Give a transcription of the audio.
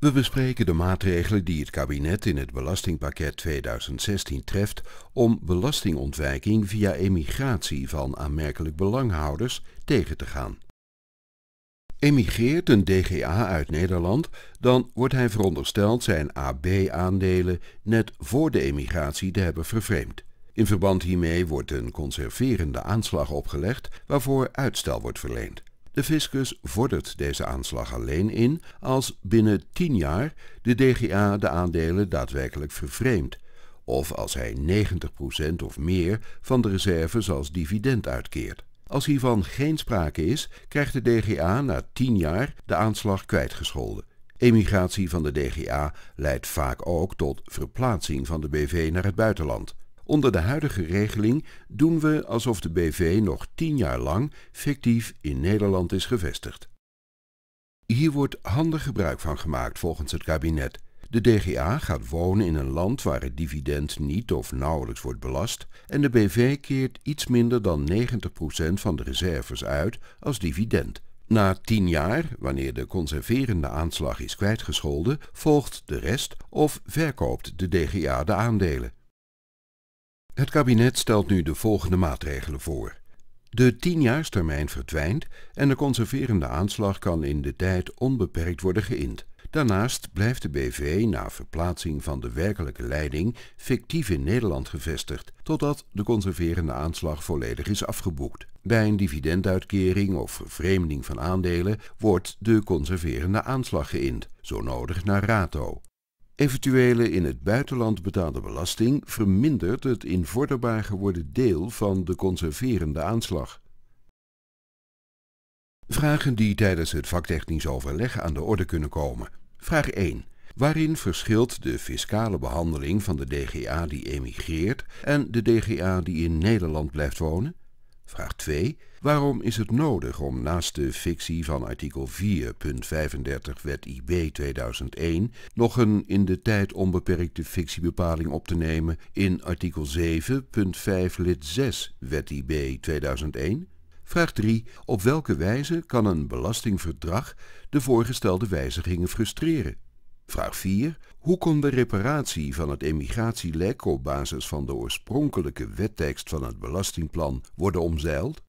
We bespreken de maatregelen die het kabinet in het belastingpakket 2016 treft om belastingontwijking via emigratie van aanmerkelijk belanghouders tegen te gaan. Emigreert een DGA uit Nederland, dan wordt hij verondersteld zijn AB-aandelen net voor de emigratie te hebben vervreemd. In verband hiermee wordt een conserverende aanslag opgelegd waarvoor uitstel wordt verleend. De fiscus vordert deze aanslag alleen in als binnen 10 jaar de DGA de aandelen daadwerkelijk vervreemdt, of als hij 90% of meer van de reserves als dividend uitkeert. Als hiervan geen sprake is, krijgt de DGA na 10 jaar de aanslag kwijtgescholden. Emigratie van de DGA leidt vaak ook tot verplaatsing van de BV naar het buitenland. Onder de huidige regeling doen we alsof de BV nog tien jaar lang fictief in Nederland is gevestigd. Hier wordt handig gebruik van gemaakt volgens het kabinet. De DGA gaat wonen in een land waar het dividend niet of nauwelijks wordt belast en de BV keert iets minder dan 90% van de reserves uit als dividend. Na 10 jaar, wanneer de conserverende aanslag is kwijtgescholden, volgt de rest of verkoopt de DGA de aandelen. Het kabinet stelt nu de volgende maatregelen voor. De tienjaarstermijn verdwijnt en de conserverende aanslag kan in de tijd onbeperkt worden geïnd. Daarnaast blijft de BV na verplaatsing van de werkelijke leiding fictief in Nederland gevestigd, totdat de conserverende aanslag volledig is afgeboekt. Bij een dividenduitkering of vervreemding van aandelen wordt de conserverende aanslag geïnd, zo nodig naar rato. Eventuele in het buitenland betaalde belasting vermindert het invorderbaar geworden deel van de conserverende aanslag. Vragen die tijdens het vaktechnisch overleg aan de orde kunnen komen. Vraag 1. Waarin verschilt de fiscale behandeling van de DGA die emigreert en de DGA die in Nederland blijft wonen? Vraag 2. Waarom is het nodig om naast de fictie van artikel 4.35 wet IB 2001 nog een in de tijd onbeperkte fictiebepaling op te nemen in artikel 7.5 lid 6 wet IB 2001? Vraag 3. Op welke wijze kan een belastingverdrag de voorgestelde wijzigingen frustreren? Vraag 4. Hoe kon de reparatie van het emigratielek op basis van de oorspronkelijke wettekst van het belastingplan worden omzeild?